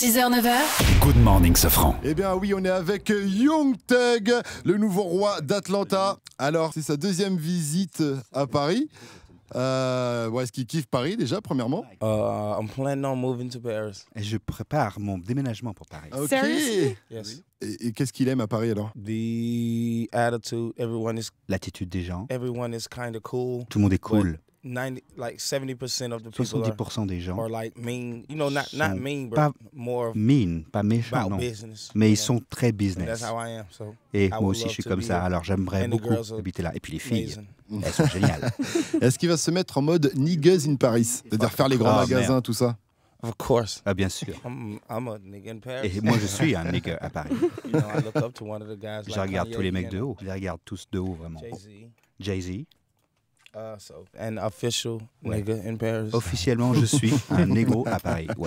6h, 9h. Good morning, Safran. Eh bien, oui, on est avec Young Tug, le nouveau roi d'Atlanta. Alors, c'est sa deuxième visite à Paris. Euh, Est-ce qu'il kiffe Paris déjà, premièrement I'm euh, planning on moving to Paris. Et je prépare mon déménagement pour Paris. Ok. Et, et qu'est-ce qu'il aime à Paris alors The attitude, everyone is. L'attitude des gens. Everyone is kind of cool. Tout le monde est cool. 70% des gens are mean pas méchant mais ils sont très business. et moi aussi je suis comme ça, alors j'aimerais beaucoup habiter là et puis les filles elles sont géniales. Est-ce qu'il va se mettre en mode niggas in Paris, c'est-à-dire faire les grands ah, magasins tout ça Ah, bien sûr. Et moi, je suis un nigga à Paris. je regarde tous les mecs de haut. Je les regarde tous de haut, vraiment. Jay-Z. Uh, so, an official Paris. Officiellement, je suis un négro à Paris.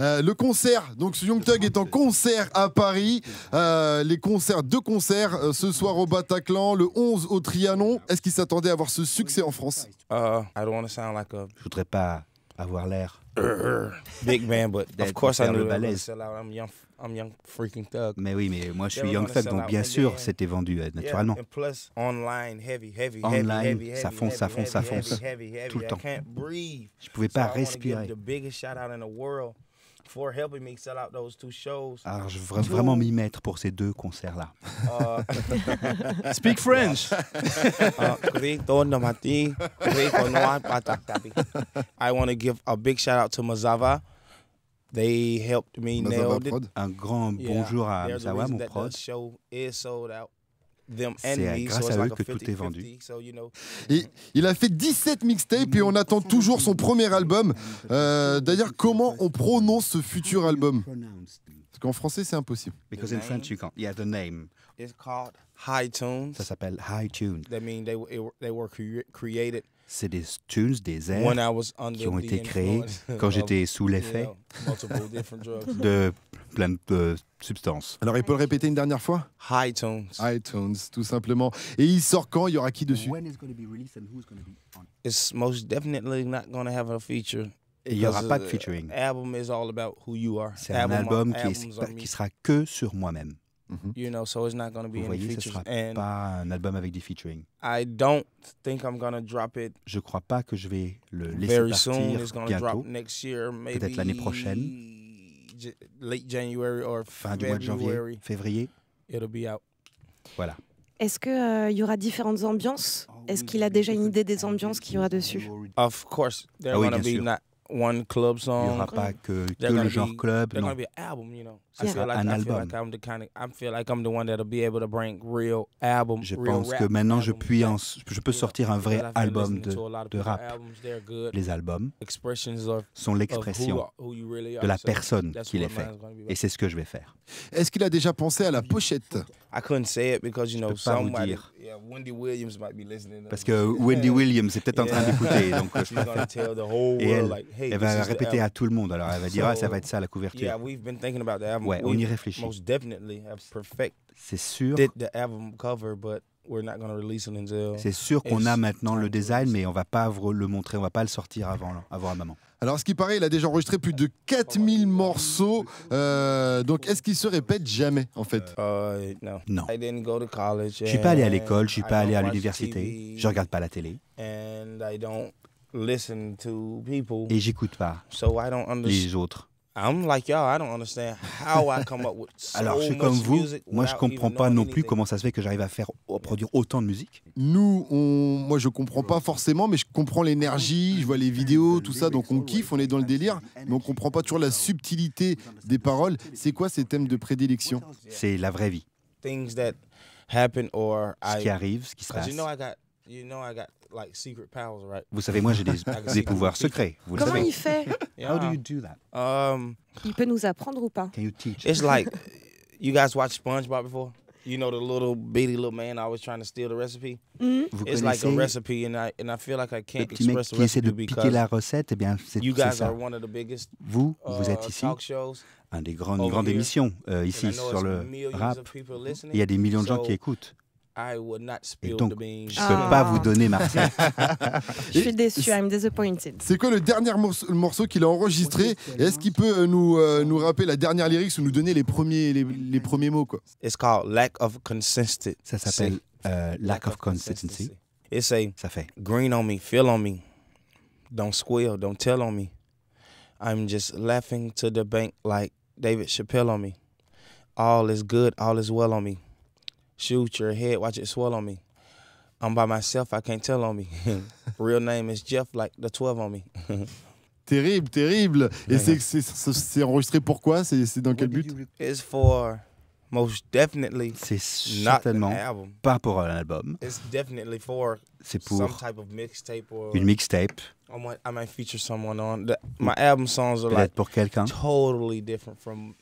Euh, le concert, donc Young Thug est en concert à Paris. Euh, les concerts, deux concerts euh, ce soir au Bataclan, le 11 au Trianon. Est-ce qu'il s'attendait à avoir ce succès en France je uh, I Je voudrais pas avoir l'air big man, but of course I know. Mais oui, mais moi je suis Young Thug, donc bien sûr c'était vendu euh, naturellement. Online, ça fonce, ça fonce, ça fonce, tout le temps. Je pouvais pas respirer. Alors, ah, je veux vraiment m'y mettre pour ces deux concerts-là. Uh, Speak French! Uh, I want to give a big shout out to Mazava. Un grand bonjour à Mzawa, mon prod. C'est grâce à eux que tout est vendu. il a fait 17 mixtapes et on attend toujours son premier album. Euh, d'ailleurs, comment on prononce ce futur album Parce qu'en français, c'est impossible. Parce qu'en français, you can't. It's called High Tunes. Ça s'appelle High Tunes. That means they, c'est des tunes, des airs qui ont été créés quand j'étais sous l'effet de plein de euh, substances. Alors, il peut le répéter une dernière fois High Tones. High Tones, tout simplement. Et il sort quand Il y aura qui dessus il n'y aura pas de featuring. C'est un album qui, qui sera que sur moi-même. Mm-hmm. You know, so it's not be Vous voyez, ce sera pas un album avec des featuring. I don't think I'm drop it Je crois pas que je vais le laisser very partir bientôt, drop next year, maybe peut-être l'année prochaine, late January or fin du mois de janvier, février. It'll be out. Voilà. Est-ce qu'il euh, y aura différentes ambiances oh Est-ce qu'il a déjà une idée des ambiances qu'il y aura dessus Of course, there ah oui, gonna bien be sûr one club song. Il n'y aura pas que, que le genre be, club. non. gonna be an album, you know. Yeah. I feel like, un I album. Feel like I'm the kind of, I feel like I'm the one that'll be able to bring real album. Je real pense rap, que maintenant je, puis en, je peux sortir un vrai album de, de rap. les albums sont l'expression really de la personne so qui les fait, et c'est ce que je vais faire. Est-ce qu'il a déjà pensé à la pochette I couldn't say it because you know somebody, yeah, Wendy Williams might be listening. Parce que Wendy Williams est peut-être en train d'écouter, donc je Et elle, elle va répéter à tout le monde. Alors, elle va dire, ah, ça va être ça, la couverture. Ouais, on y réfléchit. C'est sûr. c'est sûr qu'on a maintenant le design, mais on va pas le montrer, on va pas le sortir avant, avant maman. Alors, ce qui paraît, il a déjà enregistré plus de 4000 morceaux. Euh, donc, est-ce qu'il se répète jamais, en fait uh, Non. Je suis pas allé à l'école, je suis pas allé à l'université, je regarde pas la télé et j'écoute pas les autres. Alors, je suis comme vous, moi je comprends pas non plus comment ça se fait que j'arrive à faire produire autant de musique. Nous, on, moi je comprends pas forcément, mais je comprends l'énergie, je vois les vidéos, tout ça, donc on kiffe, on est dans le délire, mais on comprend pas toujours la subtilité des paroles. C'est quoi ces thèmes de prédilection C'est la vraie vie. Ce qui arrive, ce qui se passe like secret powers, right? Vous savez, moi j'ai des, des pouvoirs secrets. Vous Comment le savez. il fait yeah. How do you do that? Um, il peut nous apprendre ou pas? Can you teach? It's like you guys watched SpongeBob before. You know the little bitty little man always trying to steal the recipe. Mm -hmm. It's like a recipe, and I and I feel like I can't express the qui essaie de piquer la recette, eh bien c'est You guys ça. are one of the biggest. Vous, vous uh, êtes ici. Talk shows un des grandes, grandes émissions euh, ici sur le rap. Il y a des millions de gens qui écoutent. I not spill donc, the beans. Je ne peux pas vous donner, Marcel. je suis déçu, I'm disappointed. C'est quoi le dernier morceau, qu'il a enregistré Est-ce qu'il peut euh, nous, euh, nous rappeler la dernière lyrics ou nous donner les premiers, les, les premiers mots quoi It's called Lack of Consistency. Ça s'appelle euh, lack, of Consistency. It's a Ça fait. Green on me, feel on me. Don't squeal, don't tell on me. I'm just laughing to the bank like David Chappelle on me. All is good, all is well on me shoot, your head, watch it swell on me. I'm by myself, I can't tell on me. Real name is Jeff, like the 12 on me. terrible, terrible. Et c'est, c'est, enregistré pourquoi c'est, c'est dans quel but It's for most definitely. C'est certainement pas pour un album. It's definitely for c'est pour some type of mixtape or une mixtape. I might, I might feature someone on my album songs are Peut-être like pour quelqu'un. totally different from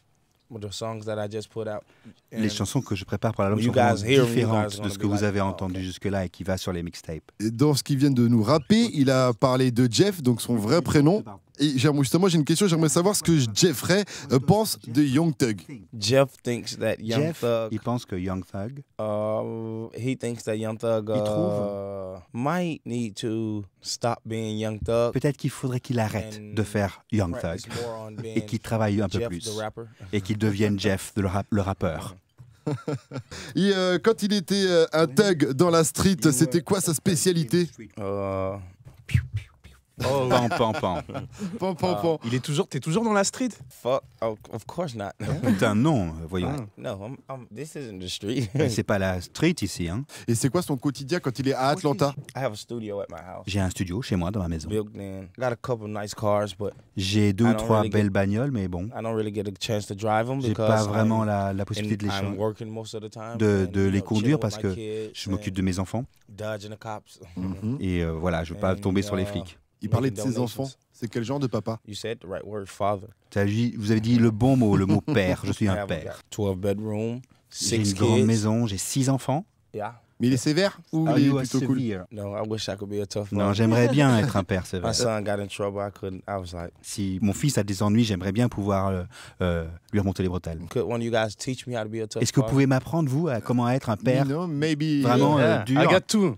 les chansons que je prépare pour l'album sont différentes de ce que vous avez oh, entendu jusque-là et qui va sur les mixtapes. Dans ce qu'il vient de nous rapper, il a parlé de Jeff, donc son vrai prénom justement, j'ai une question. J'aimerais savoir ce que Jeffrey euh, pense de Young Thug. Jeff thinks that Young Thug. Il pense que Young Thug. Uh, he thinks that Young il uh, trouve. Peut-être qu'il faudrait qu'il arrête de faire Young Thug et qu'il travaille un peu plus et qu'il devienne Jeff, le, rappeur. Mm-hmm. Euh, quand il était euh, un thug dans la street, c'était quoi sa spécialité Oh, pam, pam, pam. Il est toujours, t'es toujours dans la street. Oh, of course not. Ah. Putain, non, voyons. Ah. No, this isn't the street. c'est pas la street ici, hein. Et c'est quoi son quotidien quand il est à Atlanta? J'ai un studio chez moi dans ma maison. J'ai deux ou trois belles bagnoles, mais bon. J'ai pas vraiment la, possibilité de les de, les conduire parce que je m'occupe de mes enfants. Mm-hmm. Et euh, voilà, je veux pas tomber sur les uh, flics. Il parlait de ses enfants. C'est quel genre de papa Vous avez dit le bon mot, le mot père. Je suis un père. J'ai une grande maison, j'ai six enfants. Mais il est sévère ou il est plutôt cool Non, j'aimerais bien être un père sévère. Si mon fils a des ennuis, j'aimerais bien pouvoir euh, euh, lui remonter les bretelles. Est-ce que vous pouvez m'apprendre, vous, à comment être un père vraiment euh, dur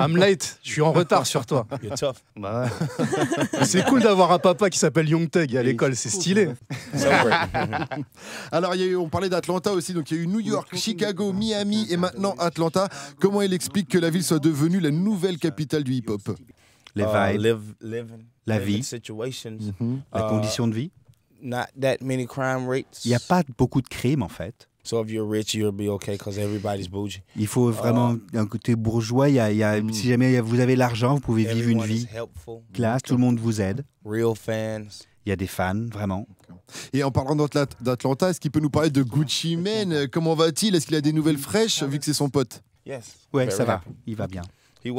I'm late, je suis en retard sur toi. Bah c'est cool d'avoir un papa qui s'appelle Young Teg à l'école, c'est stylé. Alors, on parlait d'Atlanta aussi, donc il y a eu New York, Chicago, Miami et maintenant Atlanta. Comment il explique que la ville soit devenue la nouvelle capitale du hip-hop Les ah, vibes, la vie, les mhm. la ah. condition de vie. Il n'y a pas beaucoup de crimes en fait. Il faut vraiment uh, un côté bourgeois. Il mm. si jamais vous avez l'argent, vous pouvez vivre une vie classe. Tout le monde vous aide. Il y a des fans, vraiment. Et en parlant d'Atlanta, est-ce qu'il peut nous parler de Gucci Mane Comment va-t-il Est-ce qu'il a des nouvelles fraîches vu que c'est son pote oui Ouais, ça va. Il va bien il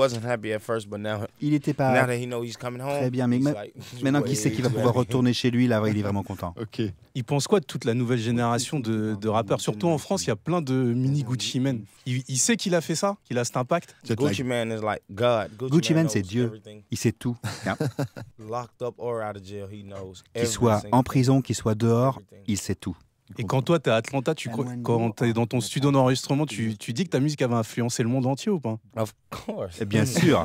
n'était pas très bien, mais maintenant qu'il sait qu'il va pouvoir retourner chez lui, là, il est vraiment content. ok. Il pense quoi de toute la nouvelle génération de, rappeurs Surtout en France, il y a plein de mini Gucci Men. Il, sait qu'il a fait ça, qu'il a cet impact. Gucci Man c'est Dieu. Il sait tout. qu'il soit en prison, qu'il soit dehors, il sait tout. Et quand toi, tu es à Atlanta, tu, quand tu es dans ton studio d'enregistrement, tu, dis que ta musique avait influencé le monde entier ou pas Of bien sûr.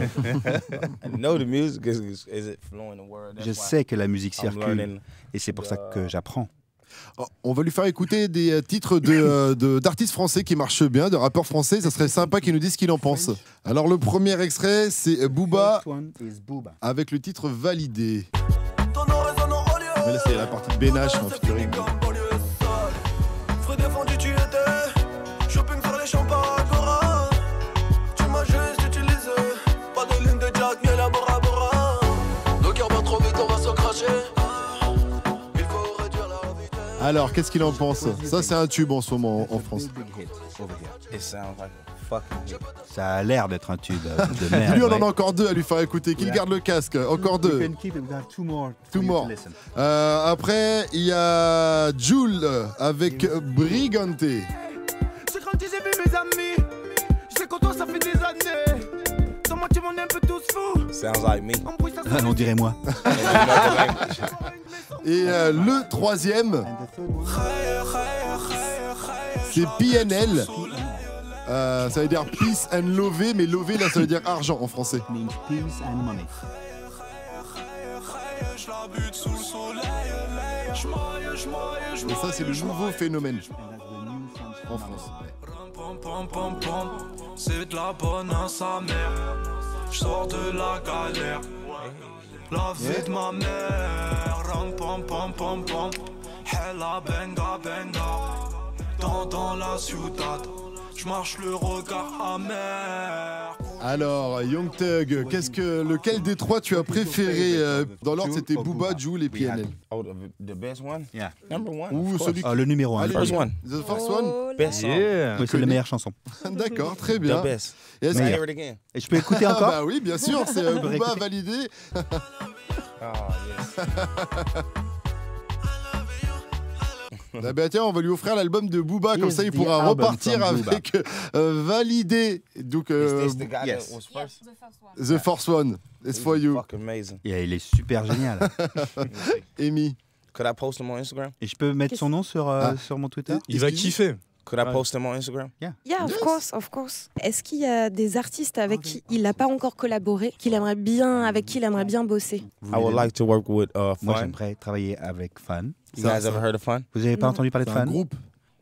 Je sais que la musique circule et c'est pour ça que j'apprends. Oh, on va lui faire écouter des euh, titres d'artistes euh, de, d'artistes français qui marchent bien, de rappeurs français. Ça serait sympa qu'il nous dise ce qu'il en pense. Alors, le premier extrait, c'est Booba avec le titre Validé. Mais là, c'est la partie de Bénache en featuring. Alors, qu'est-ce qu'il en pense Ça, c'est un tube en ce moment en France. ça a l'air d'être un tube euh, de merde. lui, on en a encore deux à lui faire écouter. Qu'il garde le casque. Encore deux. Two more. Euh, après, il y a Jules avec Brigante. ça On dirait moi. Et euh, le troisième, c'est PNL. Euh, ça veut dire peace and love, mais love là ça veut dire argent en français. Et ça c'est le nouveau phénomène en France. C'est de la bonne à sa mère. Je sors de la galère. La vie de ma mère rang pom pom pom pom Hella benga benga Dans, dans la ciudad Je marche le regard amer alors, Young Thug, qu'est-ce que, lequel des trois tu as préféré euh, Dans l'ordre, c'était Booba, Jul et PNL. the best one Yeah. Number one. Ou celui Ah, le numéro 1. The first one. The first one Best yeah. Oui, c'est la meilleure chanson. D'accord, très bien. The best. Et, que- et je peux écouter ah, encore Bah oui, bien sûr, c'est euh, Booba validé. Ah, yeah. Ah bah on va lui offrir l'album de Booba, comme ça il pourra repartir avec euh, euh, Validé. Donc, euh, the, Force One. It's for you. il est super génial. Amy. Et je peux mettre son nom sur, ah. sur mon Twitter il va kiffer. Could I post them on Instagram? Yeah. Yeah, of course, of course. Est-ce qu'il y a des artistes avec qui il n'a pas encore collaboré, qu'il aimerait bien, avec qui il aimerait bien bosser? I would like to work with uh, Fun. Moi, j'aimerais travailler avec Fun. You guys ever heard of Fun? Vous n'avez pas entendu parler de Fun? Un groupe.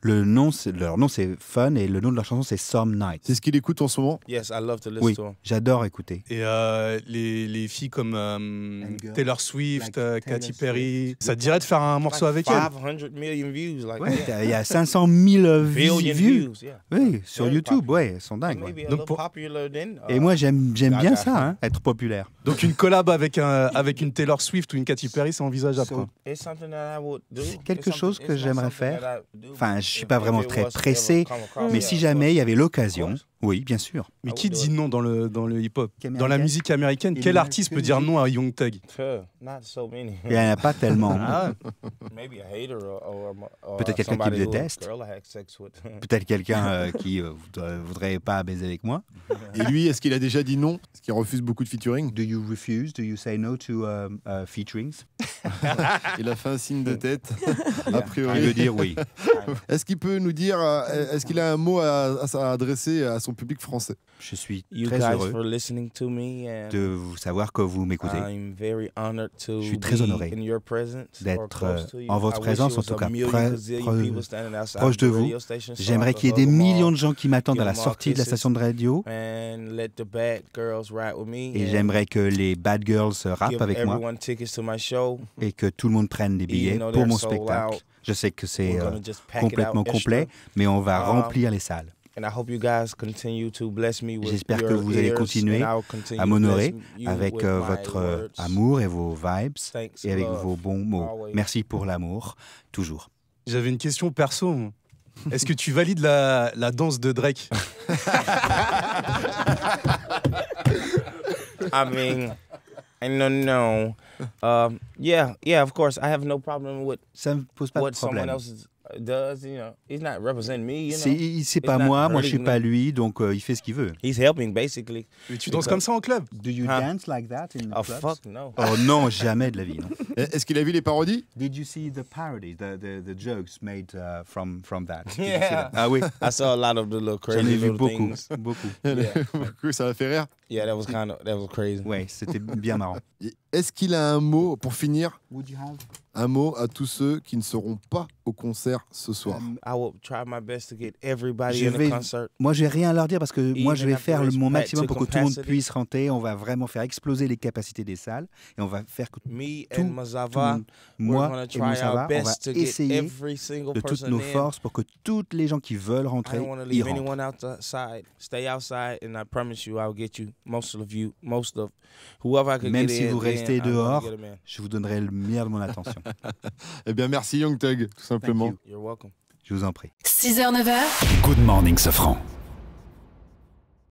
Le nom, leur nom c'est Fun et le nom de leur chanson c'est Some Night. C'est ce qu'il écoute en ce moment Yes, I love to listen oui, J'adore écouter. Et euh, les, filles comme euh, Taylor Swift, euh, Katy Perry, ça te dirait de faire un morceau avec elles 500 views. Like il y a 500 000 vues oui, sur YouTube, Oui, ouais, elles sont dingues. Donc, pour... et moi uh, j'aime j'aime bien ça, hein, être populaire. Donc une collab avec, un, avec une Taylor Swift ou une Katy Perry, c'est envisageable. c'est quelque chose que j'aimerais faire. Enfin, je ne suis pas vraiment très pressé, mais si jamais il y avait l'occasion, oui, bien sûr. Mais ah, qui dit non dans le, dans le hip-hop Dans la musique américaine, quel artiste peut dire non à Young Thug Il n'y en a pas tellement. Ah, Peut-être quelqu'un qui me déteste. Peut-être quelqu'un euh, qui ne euh, voudrait pas baiser avec moi. Et lui, est-ce qu'il a déjà dit non Est-ce qu'il refuse beaucoup de featuring you refuse you euh, Il a fait un signe de tête. a priori. Il veut dire oui. Est-ce qu'il peut nous dire, est-ce qu'il a un mot à, à, à adresser à son public français. Je suis très heureux de vous savoir que vous m'écoutez. Je suis très honoré d'être euh, en votre présence, en tout cas proche de vous. J'aimerais qu'il y ait des millions de gens qui m'attendent à la sortie de la station de radio. Et j'aimerais que les bad girls rappent avec moi et que tout le monde prenne des billets pour mon spectacle. Je sais que c'est euh, complètement complet, mais on va um, remplir les salles. J'espère que vous allez continuer à m'honorer avec euh, votre euh, amour et vos vibes et avec vos bons mots. Merci pour l'amour, toujours. J'avais une question perso. Est-ce que tu valides la, danse de Drake I mean, I um, yeah, yeah, of course. I have no problem with Ça me pose pas de problème does, you know, he's not representing me, you know. C'est, c'est pas moi, moi je suis pas lui, donc euh, il fait ce qu'il veut. He's helping basically. Et tu danses comme ça en club? Do you huh? dance like that in the oh, clubs? fuck no. Oh non, jamais de la vie. Non. Eh, est-ce qu'il a vu les parodies? Did you see the parodies, the, the, the jokes made uh, from from that? yeah. Ah oui. I saw a lot of the little crazy J'en ai vu beaucoup, things. beaucoup. Yeah. beaucoup, ça m'a fait rire. Yeah, that was kind of that was crazy. Ouais, c'était bien marrant. Est-ce qu'il a un mot pour finir? Would you have un mot à tous ceux qui ne seront pas au concert ce soir. Um, je vais, moi, j'ai rien à leur dire parce que moi, je vais faire mon maximum pour que tout le monde puisse rentrer. On va vraiment faire exploser les capacités des salles et on va faire que tout, le monde, moi et Mazava, on va essayer de toutes nos forces pour que toutes les gens qui veulent rentrer y rentrent. Même si vous restez dehors, je vous donnerai le meilleur de mon attention. eh bien, merci Young Tug, tout simplement. You're welcome. Je vous en prie. 6h, 9h. Good morning, Safran.